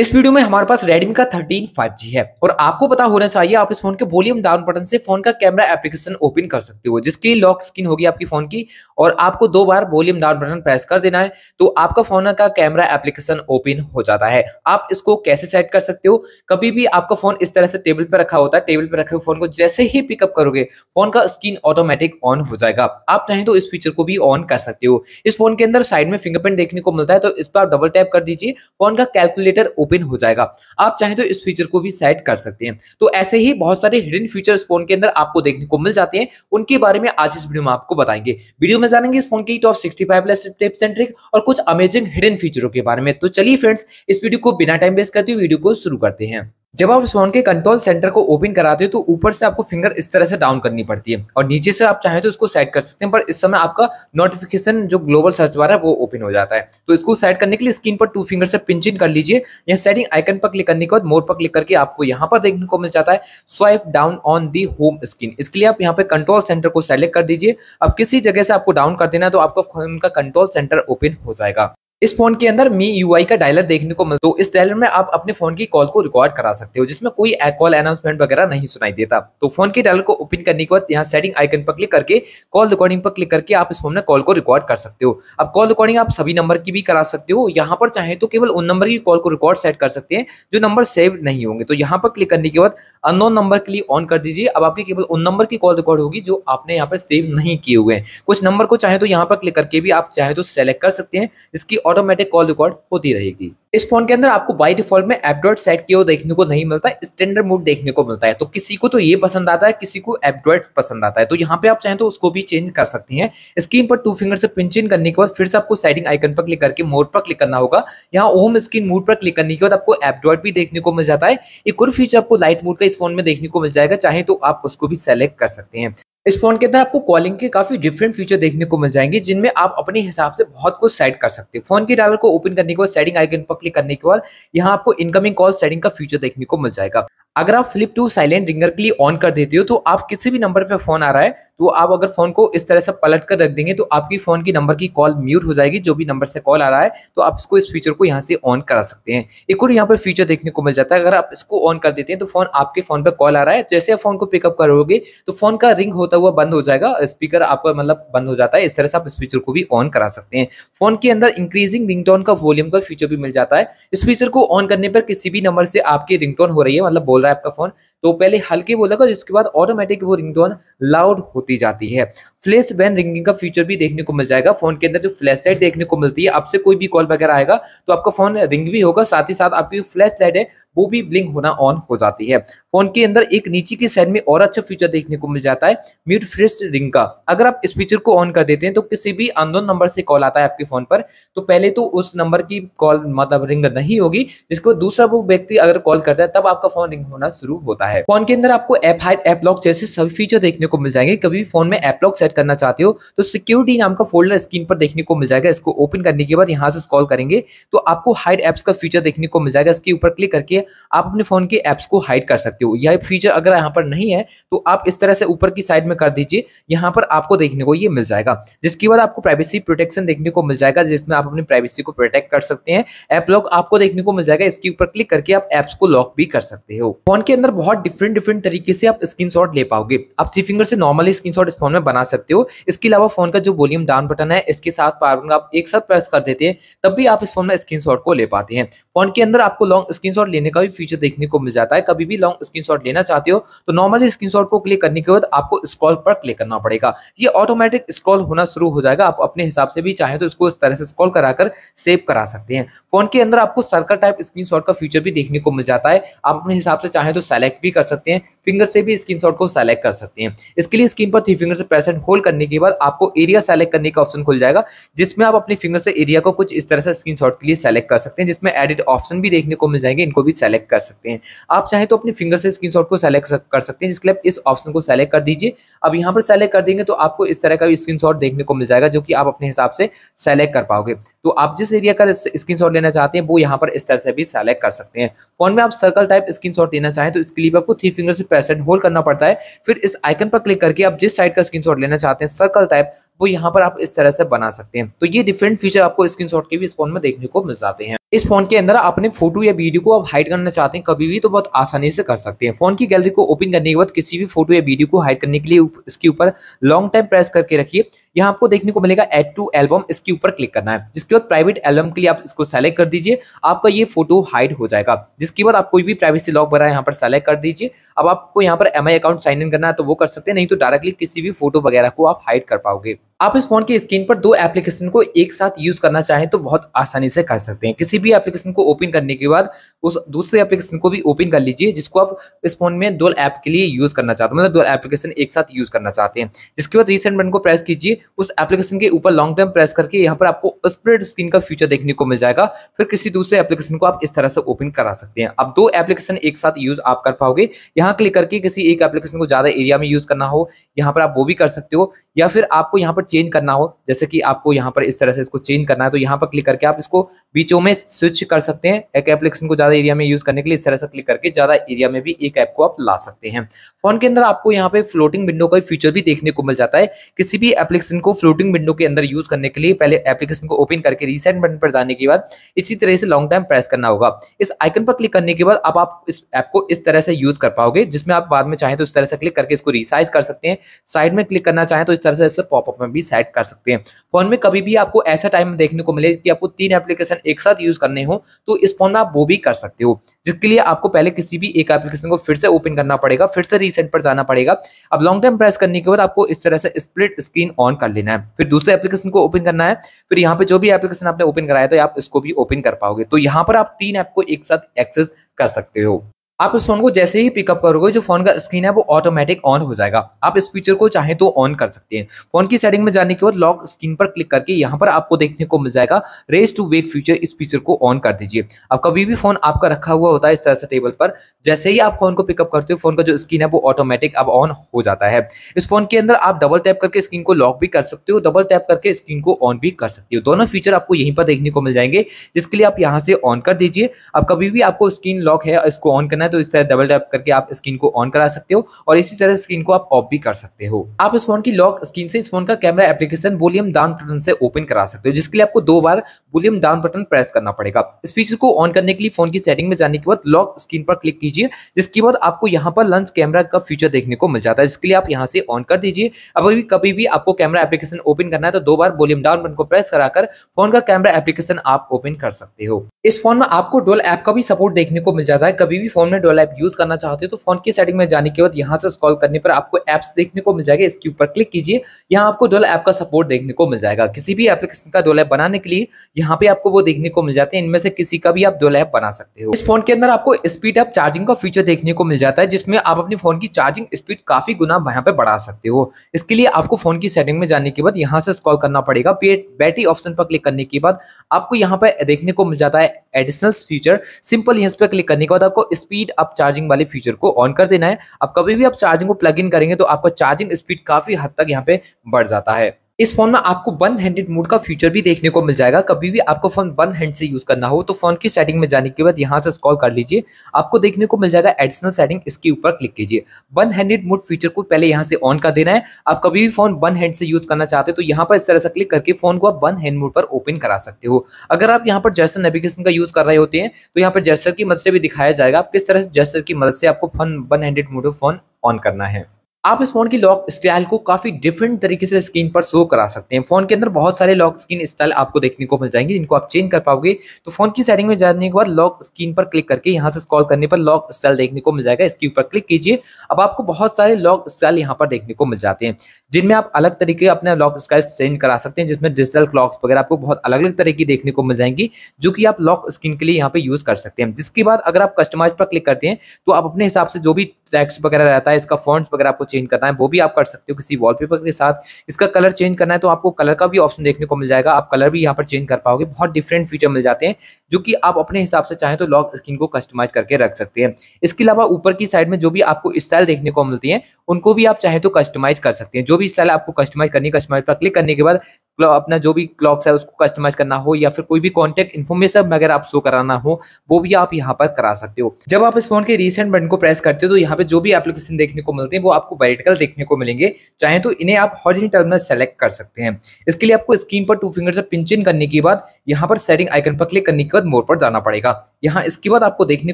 इस वीडियो में हमारे पास Redmi का 13 5G है और आपको पता होना चाहिए आप इस फोन के वॉल्यूम डाउन बटन से फोन का कैमरा एप्लीकेशन ओपन कर सकते हो जिसकी लॉक स्क्रीन होगी आपकी फोन की और आपको दो बार वॉल्यूम डाउन बटन प्रेस कर देना है तो आपका फोन का कैमरा एप्लीकेशन ओपन हो जाता है आप इसको कैसे सेट कर सकते हो कभी भी आपका फोन इस तरह से टेबल पर रखा होता है टेबल पर रखे हुए फोन को जैसे ही पिकअप करोगे फोन का स्क्रीन ऑटोमेटिक ऑन हो जाएगा आप चाहें तो इस फीचर को भी ऑन कर सकते हो इस फोन के अंदर साइड में फिंगरप्रिंट देखने को मिलता है तो इस पर आप डबल टैप कर दीजिए फोन का कैलकुलेटर ओपन हो जाएगा आप चाहे तो इस फीचर को भी सेट कर सकते हैं तो ऐसे ही बहुत सारे हिडन फीचर्स फोन के अंदर आपको देखने को मिल जाते हैं उनके बारे में आज इस वीडियो में आपको बताएंगे वीडियो में जानेंगे इस फोन की top sixty five plus tips and trick और कुछ अमेजिंग हिडन फीचरों के बारे में तो चलिए फ्रेंड्स इस वीडियो को बिना टाइम वेस्ट करते हुए वीडियो को शुरू करते हैं जब आप इस फोन के कंट्रोल सेंटर को ओपन कराते हो तो ऊपर से आपको फिंगर इस तरह से डाउन करनी पड़ती है और नीचे से आप चाहें तो इसको सेट कर सकते हैं पर इस समय आपका नोटिफिकेशन जो ग्लोबल सर्च बार है वो ओपन हो जाता है तो इसको सेट करने के लिए स्क्रीन पर टू फिंगर से पिंच इन कर लीजिए या सेटिंग आइकन पर क्लिक करने के बाद मोर पर क्लिक करके आपको यहाँ पर देखने को मिल जाता है swipe down on the home screen इसके लिए आप यहाँ पे कंट्रोल सेंटर को सेलेक्ट कर दीजिए अब किसी जगह से आपको डाउन कर देना है तो आपका फोन का कंट्रोल सेंटर ओपन हो जाएगा इस फोन के अंदर मी यू का डायलर देखने को मिलता तो इस डायलर में आप अपने फोन की कॉल को रिकॉर्ड करा सकते हो जिसमें कोई कॉल अनाउंसमेंट वगैरह नहीं सुनाई देता तो फोन के डायलर को ओपन करने के बाद यहाँ सेटिंग आइकन पर क्लिक करके कॉल रिकॉर्डिंग पर क्लिक करके आप इस फोन में कॉल को रिकॉर्ड कर सकते हो अब कॉल रिकॉर्डिंग आप सभी नंबर की भी करा सकते हो यहाँ पर चाहे तो केवल उन नंबर की कॉल को रिकॉर्ड सेट कर सकते हैं जो नंबर सेव नहीं होंगे तो यहाँ पर क्लिक करने के बाद अननोन नंबर के लिए ऑन कर दीजिए अब आपकी केवल उन नंबर की कॉल रिकॉर्ड होगी जो आपने यहाँ पर सेव नहीं किए हुए हैं कुछ नंबर को चाहे तो यहाँ पर क्लिक करके भी आप चाहे तो सेलेक्ट कर सकते हैं इसकी ऑटोमेटिक कॉल रिकॉर्ड होती रहेगी इस फोन के अंदर आपको बाई डिफॉल्ट में एपड्रॉइड सेट की ओर देखने को नहीं मिलता स्टैंडर्ड मोड देखने को मिलता है तो किसी को तो ये पसंद आता है किसी को एपड्रॉइड पसंद आता है तो यहाँ पे आप चाहें तो उसको भी चेंज कर सकते हैं स्क्रीन पर टू फिंगर से पिंच इन करने के बाद फिर से आपको साइडिंग आइकन पर क्लिक करके मोड पर क्लिक करना होगा यहाँ होम स्क्रीन मोड पर क्लिक करने के बाद आपको एपड्रॉइड भी देखने को मिल जाता है एक और फीचर आपको लाइट मोड का इस फोन में देखने को मिल जाएगा चाहे तो आप उसको भी सेलेक्ट कर सकते हैं इस फोन के अंदर आपको कॉलिंग के काफी डिफरेंट फीचर देखने को मिल जाएंगे जिनमें आप अपने हिसाब से बहुत कुछ सेट कर सकते हैं फोन के डायलर को ओपन करने के बाद सेटिंग आइकन पर क्लिक करने के बाद यहाँ आपको इनकमिंग कॉल सेटिंग का फीचर देखने को मिल जाएगा अगर आप फ्लिप टू साइलेंट रिंगर के लिए ऑन कर देते हो तो आप किसी भी नंबर पर फोन आ रहा है तो आप अगर फोन को इस तरह से पलट कर रख देंगे तो आपकी फोन की नंबर की कॉल म्यूट हो जाएगी जो भी नंबर से कॉल आ रहा है तो आप इसको इस फीचर को यहाँ से ऑन करा सकते हैं एक और यहाँ पर फीचर देखने को मिल जाता है अगर आप इसको ऑन कर देते हैं तो फोन आपके फोन पर कॉल आ रहा है तो जैसे आप फोन को पिकअप करोगे तो फोन का रिंग होता हुआ बंद हो जाएगा स्पीकर आपका मतलब बंद हो जाता है इस तरह से आप इस फीचर को भी ऑन करा सकते हैं फोन के अंदर इंक्रीजिंग रिंगटोन का वॉल्यूम का फीचर भी मिल जाता है इस फीचर को ऑन करने पर किसी भी नंबर से आपकी रिंगटोन हो रही है मतलब बोल रहा है आपका फोन तो पहले हल्के बोलेगा जिसके बाद ऑटोमेटिक वो रिंगटोन लाउड होती होती जाती है फ्लैश वैन रिंगिंग का फीचर भी देखने को मिल जाएगा फोन के अंदर जो फ्लैश लाइट देखने को मिलती है आपसे कोई भी कॉल वगैरह आएगा तो आपका फोन रिंग भी होगा साथ ही साथ आपकी फ्लैश लाइट है वो भी ब्लिंक होना ऑन हो जाती है फोन के अंदर एक नीचे के साइड में और अच्छा फीचर देखने को मिल जाता है म्यूट फ्रेश रिंग का अगर आप इस फीचर को ऑन कर देते हैं तो किसी भी अननोन नंबर से कॉल आता है आपके फोन पर तो पहले तो उस नंबर की कॉल मतलब रिंग नहीं होगी जिसको दूसरा वो व्यक्ति अगर कॉल करता है तब आपका फोन रिंग होना शुरू होता है फोन के अंदर आपको एप हाइट एप लॉक जैसे सभी फीचर देखने को मिल जाएंगे कभी भी फोन में एपलॉक सेट करना चाहते हो तो सिक्योरिटी नाम का फोल्डर स्क्रीन पर देखने को मिल जाएगा इसको ओपन करने के बाद यहाँ से कॉल करेंगे तो आपको हाइड एप्स का फीचर देखने को मिल जाएगा इसके ऊपर क्लिक करके आप अपने फोन के एप्स को हाइड कर सकते हो यह फीचर अगर यहाँ पर नहीं है तो आप इस तरह से ऊपर की साइड में कर दीजिए यहाँ पर आपको देखने को ये मिल जाएगा जिसके बाद आपको प्राइवेसी प्रोटेक्शन देखने को मिल जाएगा जिसमें आप अपनी प्राइवेसी को प्रोटेक्ट कर सकते हैं ऐप लॉक आपको देखने को मिल जाएगा इसके ऊपर क्लिक करके आप एप्स को लॉक भी कर सकते हो फोन के अंदर बहुत डिफरेंट डिफरेंट तरीके से आप स्क्रीन ले पाओगे आप थ्री फिंगर से नॉर्मली स्क्रीनशॉट इस फोन में बना सकते हो इसके अलावा फोन का जो वॉल्यूम डाउन बटन है इसके साथ पावर का आप एक साथ प्रेस कर देते हैं तब भी आप इस फोन में स्क्रीन को ले पाते हैं फोन के अंदर आपको लॉन्ग स्क्रीन लेने का भी फीचर देखने को मिल जाता है कभी भी लॉन्ग स्क्रीन लेना चाहते हो तो नॉर्मली स्क्रीन को क्लिक करने के बाद आपको स्क्रॉल पर क्लिक करना पड़ेगा ये ऑटोमेटिक स्क्रॉल होना शुरू हो जाएगा आप अपने हिसाब से भी चाहें तो इसको इस तरह से स्क्रॉल कराकर सेव करा सकते हैं फोन के अंदर आपको सर्कल टाइप स्क्रीन का फीचर भी देखने को मिल जाता है आप अपने हिसाब से चाहें तो सेलेक्ट भी कर सकते हैं फिंगर से भी स्क्रीन को सेलेक्ट कर सकते हैं इसके लिए स्क्रीन एक बार थ्री फिंगर से प्रेस एंड होल्ड करने के बाद आपको एरिया सेलेक्ट करने का ऑप्शन खुल जाएगा जिसमें आप अपनी फिंगर से एरिया को कुछ इस तरह से स्क्रीन के लिए सेलेक्ट कर सकते हैं जिसमें एडिट ऑप्शन भी देखने को मिल जाएंगे इनको भी सेलेक्ट कर सकते हैं आप चाहे तो अपनी फिंगर से स्क्रीन को सेलेक्ट कर सकते हैं जिसके लिए इस ऑप्शन को सेलेक्ट कर दीजिए अब यहाँ पर सेलेक्ट कर देंगे तो आपको इस तरह का भी स्क्रीन देखने को मिल जाएगा जो कि आप अपने हिसाब से सेलेक्ट कर पाओगे तो आप जिस एरिया का स्क्रीन लेना चाहते हैं वो यहाँ पर इस तरह से भी सेलेक्ट कर सकते हैं फोन में आप सर्कल टाइप स्क्रीन लेना चाहें तो इसके लिए आपको थ्री फिंगर से प्रेस होल्ड करना पड़ता है फिर इस आइकन पर क्लिक करके आप जिस साइड का स्क्रीन लेना चाहते हैं सर्कल टाइप वो यहाँ पर आप इस तरह से बना सकते हैं तो ये डिफरेंट फीचर आपको स्क्रीनशॉट के भी इस फोन में देखने को मिल जाते हैं इस फोन के अंदर अपने फोटो या वीडियो को आप हाइड करना चाहते हैं कभी भी तो बहुत आसानी से कर सकते हैं फोन की गैलरी को ओपन करने के बाद किसी भी फोटो या वीडियो को हाइड करने के लिए इसके ऊपर लॉन्ग टाइम प्रेस करके रखिए यहाँ आपको देखने को मिलेगा एड टू एल्बम इसके ऊपर क्लिक करना है जिसके बाद प्राइवेट एल्बम के लिए आप इसको सेलेक्ट कर दीजिए आपका ये फोटो हाइड हो जाएगा जिसके बाद आप कोई भी प्राइवेसी लॉक बना है यहाँ पर सेलेक्ट कर दीजिए अब आपको यहाँ पर एम अकाउंट साइन इन करना है तो वो कर सकते हैं नहीं तो डायरेक्टली किसी भी फोटो वगैरह को आप हाइड कर पाओगे आप इस फोन की स्क्रीन पर दो एप्लीकेशन को एक साथ यूज करना चाहें तो बहुत आसानी से कर सकते हैं किसी भी एप्लीकेशन को ओपन करने के बाद उस दूसरे एप्लीकेशन को भी ओपन कर लीजिए जिसको आप इस फोन में दो ऐप के लिए यूज करना चाहते हैं मतलब दो एप्लीकेशन एक साथ यूज करना चाहते हैं जिसके बाद रिसेंट बटन को प्रेस कीजिए उस एप्लीकेशन के ऊपर लॉन्ग टर्म प्रेस करके यहाँ पर आपको स्प्रेड स्क्रीन का फ्यूचर देखने को मिल जाएगा फिर किसी दूसरे एप्लीकेशन को आप इस तरह से ओपन करा सकते हैं अब दो एप्लीकेशन एक साथ यूज आप कर पाओगे यहाँ क्लिक करके किसी एक एप्लीकेशन को ज्यादा एरिया में यूज करना हो यहाँ पर आप वो भी कर सकते हो या फिर आपको यहाँ पर चेंज करना हो जैसे कि आपको यहाँ पर इस तरह से इसको चेंज करना है तो यहाँ पर क्लिक करके आप इसको बीचों में स्विच कर सकते हैं एक एप्लीकेशन को ज्यादा ज्यादा एरिया में यूज करने के लिए इस तरह से क्लिक करके ज्यादा एरिया में भी एक ऐप को आप ला सकते हैं फोन के अंदर आपको यहाँ पे फ्लोटिंग विंडो का फीचर भी देखने को मिल जाता है किसी भी एप्लीकेशन को फ्लोटिंग विंडो के अंदर यूज करने के लिए पहले एप्लीकेशन को ओपन करके रिसेंट बटन पर जाने के बाद इसी तरह से लॉन्ग टाइम प्रेस करना होगा इस आइकन पर क्लिक करने के बाद आप इस ऐप को इस तरह से यूज कर पाओगे जिसमें आप बाद में चाहें तो इस तरह से क्लिक करके इसको रिसाइज कर सकते हैं साइड में क्लिक करना चाहें तो इस तरह से इसे पॉपअप में भी सेट कर सकते हैं फोन में कभी भी आपको ऐसा टाइम देखने को मिले कि आपको तीन एप्लीकेशन एक साथ यूज करने हो तो इस फोन में आप वो भी कर सकते हो जिसके लिए आपको पहले किसी भी एक एप्लीकेशन को फिर से ओपन करना पड़ेगा फिर से रीसेट पर जाना पड़ेगा अब लॉन्ग टाइम प्रेस करने के बाद आपको इस तरह से स्प्लिट स्क्रीन ऑन कर लेना है फिर दूसरे एप्लीकेशन को ओपन करना है फिर यहाँ पे जो भी एप्लीकेशन आपने ओपन कराया तो आप इसको भी ओपन कर पाओगे तो यहाँ पर आप तीन ऐप को एक साथ एक्सेस कर सकते हो आप इस फोन को जैसे ही पिकअप करोगे जो फोन का स्क्रीन है वो ऑटोमेटिक ऑन हो जाएगा आप इस फीचर को चाहे तो ऑन कर सकते हैं फोन की सेटिंग में जाने के बाद लॉक स्क्रीन पर क्लिक करके यहाँ पर आपको देखने को मिल जाएगा रेस टू वेक फीचर इस फीचर को ऑन कर दीजिए अब कभी भी फोन आपका रखा हुआ होता है इस तरह से टेबल पर जैसे ही आप फोन को पिकअप करते हो फोन का जो स्क्रीन है वो ऑटोमेटिक अब ऑन हो जाता है इस फोन के अंदर आप डबल टैप करके स्क्रीन को लॉक भी कर सकते हो डबल टैप करके स्क्रीन को ऑन भी कर सकते हो दोनों फीचर आपको यहीं पर देखने को मिल जाएंगे जिसके लिए आप यहाँ से ऑन कर दीजिए अब कभी भी आपको स्क्रीन लॉक है इसको ऑन करना है तो इस तरह डबल टैप करके आप स्क्रीन को ऑन करा सकते हो और इसी तरह स्क्रीन को आप ऑफ भी कर सकते हो आप इस फोन की लॉक स्क्रीन से इस फोन का camera application volume down button से ओपन करा सकते हो जिसके लिए आपको दो बार वॉल्यूम डाउन बटन प्रेस करना पड़ेगा इस फीचर को ऑन करने के लिए फोन की सेटिंग में जाने के बाद लॉक स्क्रीन पर क्लिक कीजिए जिसके बाद आपको यहाँ पर लंच कैमरा का फीचर देखने को मिल जाता है जिसके लिए आप यहाँ से ऑन कर दीजिए अब अभी कभी भी आपको कैमरा एप्लीकेशन ओपन करना है तो दो बार वॉल्यूम डाउन बटन को प्रेस कराकर फोन का कैमरा एप्लीकेशन आप ओपन कर सकते हो इस फोन में आपको डोल ऐप का भी सपोर्ट देखने को मिल जाता है कभी भी फोन में डोल ऐप यूज करना चाहते हो तो फोन की सेटिंग में जाने के बाद यहाँ से स्क्रॉल करने पर आपको ऐप्स देखने को मिल जाएगा इसके ऊपर क्लिक कीजिए यहाँ आपको डोल ऐप का सपोर्ट देखने को मिल जाएगा किसी भी एप्लीकेशन का डोल ऐप बनाने के लिए यहाँ पे आपको वो देखने को मिल जाते हैं इनमें से किसी का भी आप डोल ऐप बना सकते हो इस फोन के अंदर आपको स्पीड अप चार्जिंग का फीचर देखने को मिल जाता है जिसमें आप अपने फोन की चार्जिंग स्पीड काफी गुना यहाँ पे बढ़ा सकते हो इसके लिए आपको फोन की सेटिंग में जाने के बाद यहाँ से स्क्रॉल करना पड़ेगा बैटरी ऑप्शन पर क्लिक करने के बाद आपको यहाँ पे देखने को मिल जाता है एडिशनल फीचर सिंपल यहाँ पर क्लिक करने के बाद आपको स्पीड अप चार्जिंग वाले फीचर को ऑन कर देना है अब कभी भी आप चार्जिंग को प्लग इन करेंगे तो आपका चार्जिंग स्पीड काफी हद तक यहाँ पे बढ़ जाता है इस फोन में आपको वन हैंडेड मोड का फीचर भी देखने को मिल जाएगा कभी भी आपको फोन वन हैंड से यूज करना हो तो फोन की सेटिंग में जाने के बाद यहाँ से स्कॉल कर लीजिए आपको देखने को मिल जाएगा एडिशनल सेटिंग इसके ऊपर क्लिक कीजिए वन हैंडेड मोड फीचर को पहले यहाँ से ऑन कर देना है आप कभी भी फोन वन हैंड से यूज करना चाहते हैं तो यहाँ पर इस तरह से क्लिक करके फोन को आप वन हैंड मोड पर ओपन करा सकते हो अगर आप यहाँ पर जैसर नेविगेशन का यूज कर रहे होते हैं तो यहाँ पर जैसर की मदद से भी दिखाया जाएगा आप किस तरह से जैसर की मदद से आपको phone one handed mode phone on करना है आप इस फोन की लॉक स्टाइल को काफी डिफरेंट तरीके से स्क्रीन पर शो करा सकते हैं फोन के अंदर बहुत सारे लॉक स्क्रीन स्टाइल आपको देखने को मिल जाएंगे जिनको आप चेंज कर पाओगे तो फोन की सेटिंग में जाने के बाद लॉक स्क्रीन पर क्लिक करके यहाँ से स्कॉल करने पर लॉक स्टाइल देखने को मिल जाएगा इसके ऊपर क्लिक कीजिए अब आपको बहुत सारे लॉक स्टाइल यहाँ पर देखने को मिल जाते हैं जिनमें आप अलग तरीके अपने लॉक स्टाइल चेंज करा सकते हैं जिसमें डिजिटल क्लॉक्स वगैरह आपको बहुत अलग अलग तरह की देखने को मिल जाएंगी जो कि आप लॉक स्क्रीन के लिए यहाँ पे यूज कर सकते हैं जिसके बाद अगर आप कस्टमाइज पर क्लिक करते हैं तो आप अपने हिसाब से जो भी टेक्स्ट वगैरह रहता है इसका फॉन्ट्स वगैरह आपको चेंज करना है वो भी आप कर सकते हो किसी वॉलपेपर के साथ इसका कलर चेंज करना है तो आपको कलर का भी ऑप्शन देखने को मिल जाएगा आप कलर भी यहाँ पर चेंज कर पाओगे बहुत डिफरेंट फीचर मिल जाते हैं जो कि आप अपने हिसाब से चाहें तो लॉक स्क्रीन को कस्टमाइज करके रख सकते हैं इसके अलावा ऊपर की साइड में जो भी आपको स्टाइल देखने को मिलती है उनको भी आप चाहें तो कस्टमाइज कर सकते हैं जो भी स्टाइल आपको कस्टमाइज करनी कस्टमाइज पर क्लिक करने के बाद अपना जो भी क्लॉक्स है उसको कस्टमाइज करना हो या फिर कोई भी कॉन्टेक्ट इन्फॉर्मेशन अगर आप शो कराना हो वो भी आप यहाँ पर करा सकते हो जब आप इस फोन के रिसेंट बटन को प्रेस करते हो तो यहाँ पे जो भी एप्लीकेशन देखने को मिलते हैं वो आपको वेरिटिकल देखने को मिलेंगे चाहे तो इन्हें आप हॉर्जिनल में सेलेक्ट कर सकते हैं इसके लिए आपको स्क्रीन पर टू फिंगर से पिंच इन करने के बाद यहाँ पर सेटिंग आइकन पर क्लिक करने के बाद मोड़ पर जाना पड़ेगा यहाँ इसके बाद आपको देखने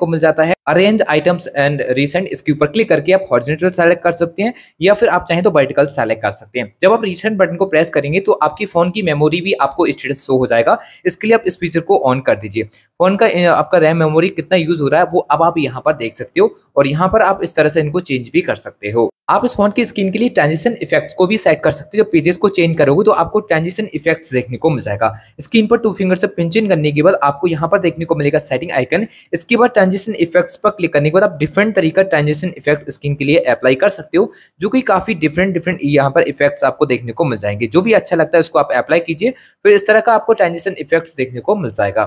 को मिल जाता है अरेंज आइटम्स एंड रिसेंट इसके ऊपर क्लिक करके आप हॉर्जिनेटल सेलेक्ट कर सकते हैं या फिर आप चाहें तो वर्टिकल सेलेक्ट कर सकते हैं जब आप रिसेंट बटन को प्रेस करेंगे तो आपकी फोन की मेमोरी भी आपको स्टेटस शो हो जाएगा इसके लिए आप इस फीचर को ऑन कर दीजिए फोन का आपका रैम मेमोरी कितना यूज हो रहा है वो अब आप यहाँ पर देख सकते हो और यहाँ पर आप इस तरह से इनको चेंज भी कर सकते हो आप इस फोन की स्क्रीन के लिए ट्रांजिशन इफेक्ट्स को भी सेट कर सकते हो जब पेजेस को चेंज करोगे तो आपको ट्रांजिशन इफेक्ट्स देखने को मिल जाएगा स्क्रीन पर टू फिंगर से पिंचिन करने के बाद आपको यहाँ पर देखने को मिलेगा सेटिंग आइकन इसके बाद ट्रांजिशन इफेक्ट इफेक्ट्स पर क्लिक करने के बाद आप डिफरेंट तरीका ट्रांजिशन इफेक्ट स्किन के लिए अप्लाई कर सकते हो जो कि काफी डिफरेंट डिफरेंट यहाँ पर इफेक्ट्स आपको देखने को मिल जाएंगे जो भी अच्छा लगता है उसको आप अप्लाई कीजिए फिर इस तरह का आपको ट्रांजिशन इफेक्ट्स देखने को मिल जाएगा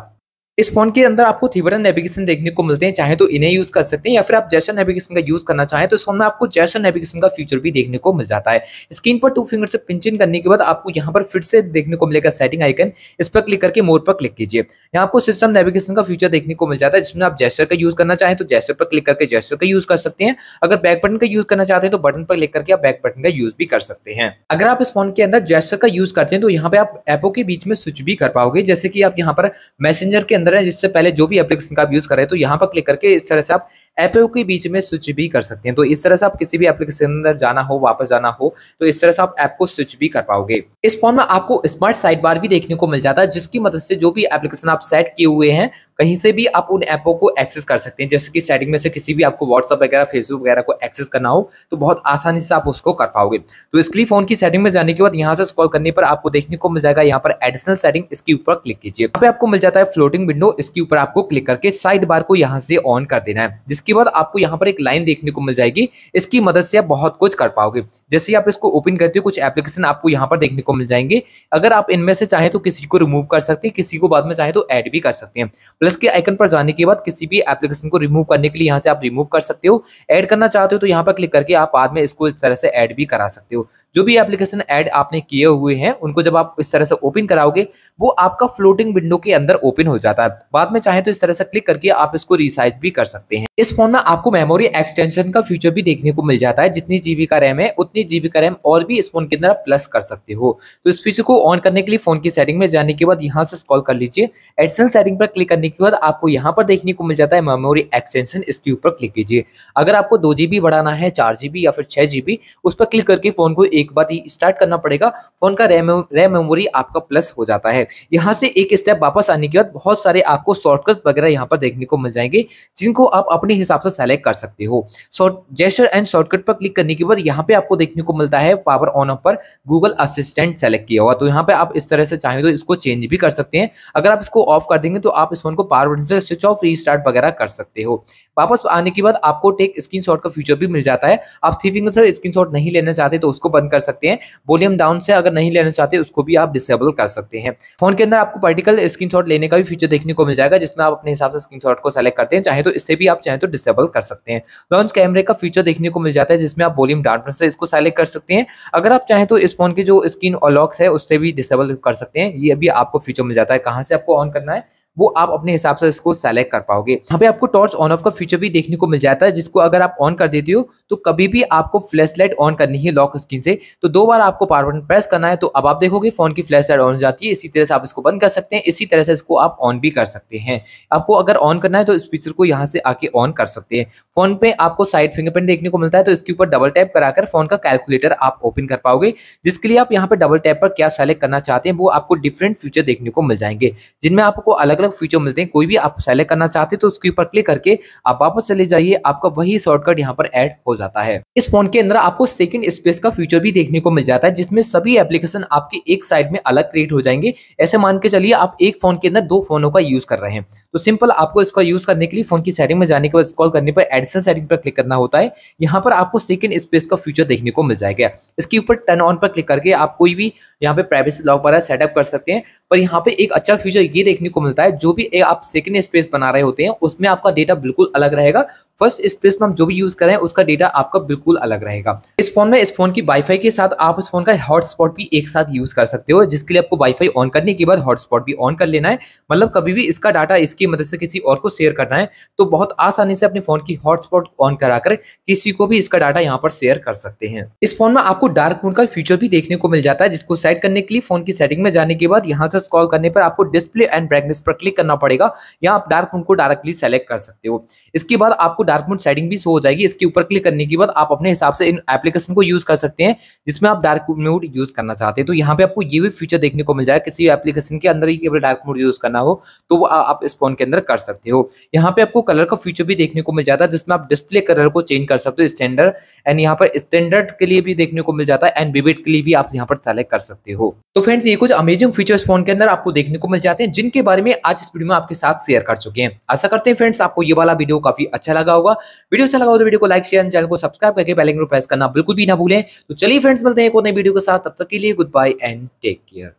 इस फोन के अंदर आपको थीबरन नेविगेशन देखने को मिलते हैं चाहे तो इन्हें यूज कर सकते हैं या फिर आप जैसा नेविगेशन का यूज करना चाहें तो इस फोन में आपको जैसा नेविगेशन का फीचर भी देखने को मिल जाता है स्क्रीन पर टू फिंगर से पिंचिंग करने के बाद आपको यहाँ पर फिर से देखने को मिलेगा सेटिंग आइकन इस पर क्लिक करके मोर पर क्लिक कीजिए यहाँ आपको सिस्टम नेविगेशन का फीचर देखने को मिल जाता है जिसमें आप जैसर का यूज करना चाहें तो जैसर पर क्लिक करके जैसर का यूज कर सकते हैं अगर बैक बटन का यूज करना चाहते हैं तो बटन पर क्लिक करके आप बैक बटन का यूज भी कर सकते हैं अगर आप इस फोन के अंदर जैसर का यूज करते हैं तो यहाँ पे आप एपो के बीच में स्विच भी कर पाओगे जैसे कि आप यहाँ पर मैसेजर के अंदर है जिससे पहले जो भी एप्लीकेशन का आप यूज कर हैं तो यहाँ पर क्लिक करके इस तरह से आप ऐपों के बीच में स्विच भी कर सकते हैं तो इस तरह से आप किसी भी एप्लीकेशन अंदर जाना हो वापस जाना हो तो इस तरह से आप ऐप को स्विच भी कर पाओगे इस फोन में आपको स्मार्ट साइड बार भी देखने को मिल जाता है जिसकी मदद से जो भी एप्लीकेशन आप सेट किए हुए हैं कहीं से भी आप उन ऐपों को एक्सेस कर सकते हैं जैसे कि सेटिंग में से किसी भी आपको व्हाट्सअप वगैरह फेसबुक वगैरह को एक्सेस करना हो तो बहुत आसानी से आप उसको कर पाओगे तो इसके लिए फोन की सेटिंग में जाने के बाद यहाँ से स्कॉल करने पर आपको देखने को मिल जाएगा यहाँ पर एडिशनल सेटिंग इसके ऊपर क्लिक कीजिए यहाँ पे आपको मिल जाता है फ्लोटिंग विंडो इसके ऊपर आपको क्लिक करके साइड बार को यहाँ से ऑन कर देना है इसके बाद आपको यहाँ पर एक लाइन देखने को मिल जाएगी इसकी मदद से आप बहुत कुछ कर पाओगे जैसे आप इसको ओपन करते हो कुछ एप्लीकेशन आपको यहाँ पर देखने को मिल जाएंगे अगर आप इनमें से चाहें तो किसी को रिमूव कर सकते हैं किसी को बाद में चाहे तो ऐड भी कर सकते हैं प्लस के आइकन पर जाने के बाद किसी भी एप्लीकेशन को रिमूव करने के लिए यहाँ से आप रिमूव कर सकते हो ऐड करना चाहते हो तो यहाँ पर क्लिक करके आप बाद में इसको इस तरह से ऐड भी करा सकते हो जो भी एप्लीकेशन ऐड आपने किए हुए हैं उनको जब आप इस तरह से ओपन कराओगे वो आपका फ्लोटिंग विंडो के अंदर ओपन हो जाता है बाद में चाहे तो इस तरह से क्लिक करके आप इसको रिसाइज भी कर सकते हैं इस फोन में आपको मेमोरी एक्सटेंशन का फ्यूचर भी देखने को मिल जाता है जितनी जीबी का रैम है उतनी जीबी का रैम और भी इस फोन के अंदर प्लस कर सकते हो तो इस फीचर को ऑन करने के लिए फोन की सेटिंग में जाने के बाद यहाँ से कॉल कर लीजिए एडिशनल सेटिंग पर क्लिक करने के बाद आपको यहाँ पर देखने को मिल जाता है मेमोरी एक्सटेंशन इसके ऊपर क्लिक कीजिए अगर आपको दो बढ़ाना है चार या फिर छह उस पर क्लिक करके फोन को एक एक बार ही स्टार्ट करना पड़ेगा फोन का रैम रैम मेमोरी आपका प्लस हो जाता है यहाँ से एक स्टेप वापस आने के बाद बहुत सारे आपको शॉर्टकट वगैरह यहाँ पर देखने को मिल जाएंगे जिनको आप अपने हिसाब से सेलेक्ट कर सकते हो शॉर्ट जेस्टर एंड शॉर्टकट पर क्लिक करने के बाद यहाँ पे आपको देखने को मिलता है पावर ऑन ऑफ पर गूगल असिस्टेंट सेलेक्ट किया हुआ तो यहाँ पे आप इस तरह से चाहें तो इसको चेंज भी कर सकते हैं अगर आप इसको ऑफ कर देंगे तो आप इस फोन को पावर बटन से स्विच ऑफ री वगैरह कर सकते हो वापस आने के बाद आपको टेक स्क्रीन का फ्यूचर भी मिल जाता है आप थ्री फिंगर से स्क्रीन नहीं लेना चाहते तो उसको बंद कर सकते हैं वॉल्यूम डाउन से अगर नहीं लेना चाहते उसको भी आप डिसेबल कर सकते हैं फोन के अंदर आपको पर्टिकल स्क्रीन लेने का भी फीचर देखने को मिल जाएगा जिसमें आप अपने हिसाब से स्क्रीन को सेलेक्ट करते हैं चाहे तो इससे भी आप चाहे तो डिसेबल कर सकते हैं लॉन्च कैमरे का फीचर देखने को मिल जाता है जिसमें आप वॉल्यूम डाउन से इसको सेलेक्ट कर सकते हैं अगर आप चाहें तो इस फोन के जो स्क्रीन और लॉक्स है उससे भी डिसेबल कर सकते हैं ये भी आपको फीचर मिल जाता है कहाँ से आपको ऑन करना है वो आप अपने हिसाब से इसको सेलेक्ट कर पाओगे यहाँ पे आपको टॉर्च ऑन ऑफ का फीचर भी देखने को मिल जाता है जिसको अगर आप ऑन कर देते हो तो कभी भी आपको फ्लैश लाइट ऑन करनी है लॉक स्क्रीन से तो दो बार आपको पावर बटन प्रेस करना है तो अब आप देखोगे फोन की फ्लैश लाइट ऑन जाती है इसी तरह से आप इसको बंद कर सकते हैं इसी तरह से इसको आप ऑन भी कर सकते हैं आपको अगर ऑन करना है तो इस फीचर को यहाँ से आके ऑन कर सकते हैं फोन पे आपको साइड फिंगरप्रिंट देखने को मिलता है तो इसके ऊपर डबल टैप कराकर फोन का कैलकुलेटर आप ओपन कर पाओगे जिसके लिए आप यहाँ पे डबल टैप पर क्या सेलेक्ट करना चाहते हैं वो आपको डिफरेंट फीचर देखने को मिल जाएंगे जिनमें आपको अलग अलग फीचर मिलते हैं कोई भी आप सेलेक्ट करना चाहते हैं तो उसके ऊपर क्लिक करके आप वापस चले जाइए आपका वही शॉर्टकट यहाँ पर एड हो जाता है इस फोन के अंदर आपको सेकंड स्पेस का फीचर भी देखने को मिल जाता है जिसमें सभी एप्लीकेशन आपके एक साइड में अलग क्रिएट हो जाएंगे ऐसे मान के चलिए आप एक फोन के अंदर दो फोनों का यूज कर रहे हैं तो सिंपल आपको इसका यूज करने के लिए फोन की सेटिंग में जाने के बाद स्कॉल करने पर एडिशनल सेटिंग पर क्लिक करना होता है यहाँ पर आपको सेकंड स्पेस का फ्यूचर देखने को मिल जाएगा इसके ऊपर टर्न ऑन पर क्लिक करके आप कोई भी यहाँ पे प्राइवेसी लॉक पर सेटअप कर सकते हैं पर यहाँ पे एक अच्छा फ्यूचर ये देखने को मिलता है जो भी आप सेकेंड स्पेस बना रहे होते हैं उसमें आपका डेटा बिल्कुल अलग रहेगा फर्स्ट स्पेस में हम जो भी यूज करें उसका डेटा आपका बिल्कुल अलग रहेगा इस फोन में इस फोन की वाईफाई के साथ आप इस फोन का हॉटस्पॉट भी एक साथ यूज कर सकते हो जिसके लिए आपको वाईफाई ऑन करने के बाद हॉटस्पॉट भी ऑन कर लेना है मतलब कभी भी इसका डाटा इसकी मदद से किसी और को शेयर करना है तो बहुत आसानी से अपने फोन की हॉटस्पॉट ऑन कराकर किसी को भी इसका डाटा यहाँ पर शेयर कर सकते हैं इस फोन में आपको डार्क मोड का फीचर भी देखने को मिल जाता है जिसको सेट करने के लिए फोन की सेटिंग में जाने के बाद यहाँ से कॉल करने पर आपको डिस्प्ले एंड ब्राइटनेस पर क्लिक करना पड़ेगा यहाँ आप डार्क मोड को डायरेक्टली सेलेक्ट कर सकते हो इसके बाद आपको डार्क मोड सेटिंग भी शो हो जाएगी इसके ऊपर क्लिक करने के बाद आप अपने हिसाब से इन एप्लीकेशन को यूज कर सकते हैं जिसमें आप डार्क मोड यूज करना चाहते हैं तो यहाँ पे आपको ये भी फीचर देखने को मिल जाएगा किसी एप्लीकेशन के अंदर ही केवल डार्क मोड यूज करना हो तो वो आप इस फोन के अंदर कर सकते हो यहाँ पे आपको कलर का फीचर भी देखने को मिल जाता है जिसमें आप डिस्प्ले कलर को चेंज कर सकते हो स्टैंडर्ड एंड यहाँ पर स्टैंडर्ड के लिए भी देखने को मिल जाता है एंड विविड के लिए भी आप यहाँ पर सेलेक्ट कर सकते हो तो फ्रेंड्स ये कुछ अमेजिंग फीचर्स फोन के अंदर आपको देखने को मिल जाते हैं जिनके बारे में आज इस वीडियो में आपके साथ शेयर कर चुके हैं आशा करते हैं फ्रेंड्स आपको ये वाला वीडियो काफी अच्छा लगा लगा होगा वीडियो अच्छा लगा हो तो वीडियो को लाइक शेयर चैनल को सब्सक्राइब करके बेल आइकन प्रेस करना बिल्कुल भी ना भूलें तो चलिए फ्रेंड्स मिलते हैं एक और नई वीडियो के साथ तब तक के लिए goodbye and take care